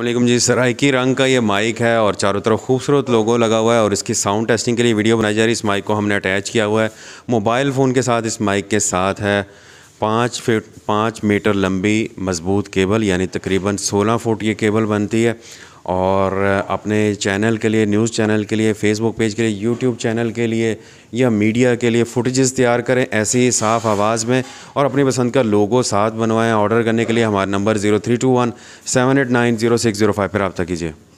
वालेकुम जी सर एक ही रंग का ये माइक है और चारों तरफ खूबसूरत लोगों लगा हुआ है और इसकी साउंड टेस्टिंग के लिए वीडियो बनाई जा रही है इस माइक को हमने अटैच किया हुआ है मोबाइल फ़ोन के साथ इस माइक के साथ है पाँच फिट पाँच मीटर लंबी मजबूत केबल यानी तकरीबन सोलह फुट ये केबल बनती है और अपने चैनल के लिए न्यूज़ चैनल के लिए फेसबुक पेज के लिए यूट्यूब चैनल के लिए या मीडिया के लिए फुटेजेस तैयार करें ऐसी ही साफ़ आवाज़ में और अपनी पसंद का लोगो साथ बनवाएं ऑर्डर करने के लिए हमारा number zero three two one seven eight nine zero six zero five पर रबा कीजिए